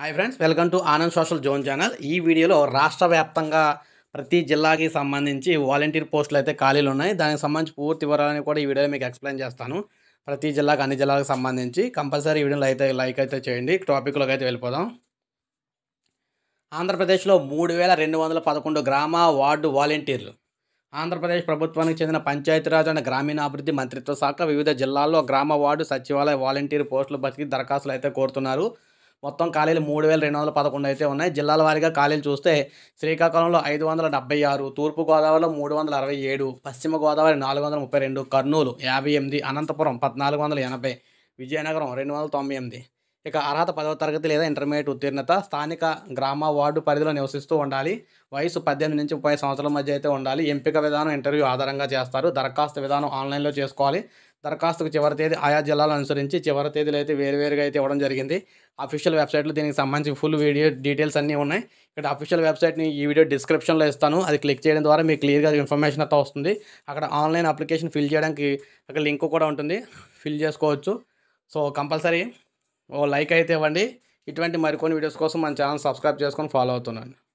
hi friends welcome to Anand social zone channel ఈ వీడియోలో రాష్ట్ర వ్యాప్తంగా ప్రతి జిల్లాకి సంబంధించి వాలంటీర్ పోస్టులు అయితే ఖాళీలు ఉన్నాయి దానికి సంబంధించి పూర్తి వివరాలని కూడా ఈ వీడియోలో మీకు ఎక్స్ప్లెయిన్ చేస్తాను ప్రతి జిల్లాకు అన్ని జిల్లాలకు సంబంధించి కంపల్సరీ వీడియోలు అయితే లైక్ అయితే చేయండి టాపిక్లోకి అయితే వెళ్ళిపోదాం ఆంధ్రప్రదేశ్లో మూడు వేల రెండు వందల పదకొండు గ్రామ వార్డు వాలంటీర్లు ఆంధ్రప్రదేశ్ ప్రభుత్వానికి చెందిన పంచాయతీరాజ్ అండ్ గ్రామీణాభివృద్ధి మంత్రిత్వ శాఖ వివిధ జిల్లాల్లో గ్రామ వార్డు సచివాలయ వాలంటీర్ పోస్టుల బతికి దరఖాస్తులు అయితే కోరుతున్నారు మొత్తం ఖాళీలు మూడు వేల రెండు వందల పదకొండు అయితే ఉన్నాయి జిల్లాల వారీగా ఖాళీలు చూస్తే శ్రీకాకుళంలో ఐదు వందల డెబ్బై ఆరు తూర్పుగోదావరిలో మూడు వందల అరవై ఏడు పశ్చిమ గోదావరి నాలుగు వందల ముప్పై రెండు కర్నూలు యాభై ఎనిమిది అనంతపురం పద్నాలుగు వందల ఎనభై విజయనగరం రెండు వందల తొంభై ఎనిమిది ఇక అర్హత పదవ తరగతి లేదా ఇంటర్మీడియట్ ఉత్తీర్ణత స్థానిక గ్రామ వార్డు పరిధిలో నివసిస్తూ ఉండాలి వయసు పద్దెనిమిది నుంచి ముప్పై సంవత్సరాల మధ్య అయితే ఉండాలి ఎంపిక విధానం ఇంటర్వ్యూ ఆధారంగా చేస్తారు దరఖాస్తు విధానం ఆన్లైన్లో చేసుకోవాలి దరఖాస్తుకు చివరి తేదీ ఆయా జిల్లాలు అనుసరించి చివరి తేదీలు అయితే వేరువేరుగా అయితే ఇవ్వడం జరిగింది అఫీషియల్ వెబ్సైట్లో దీనికి సంబంధించి ఫుల్ వీడియో డీటెయిల్స్ అన్నీ ఉన్నాయి ఇక్కడ అఫీషియల్ వెబ్సైట్ని ఈ వీడియో డిస్క్రిప్షన్లో ఇస్తాను అది క్లిక్ చేయడం ద్వారా మీకు క్లియర్గా ఇన్ఫర్మేషన్ అయితే వస్తుంది అక్కడ ఆన్లైన్ అప్లికేషన్ ఫిల్ చేయడానికి అక్కడ లింక్ కూడా ఉంటుంది ఫిల్ చేసుకోవచ్చు సో కంపల్సరీ ఓ లైక్ అయితే ఇవ్వండి ఇటువంటి మరికొన్ని వీడియోస్ కోసం మన ఛానల్ సబ్స్క్రైబ్ చేసుకొని ఫాలో అవుతున్నాను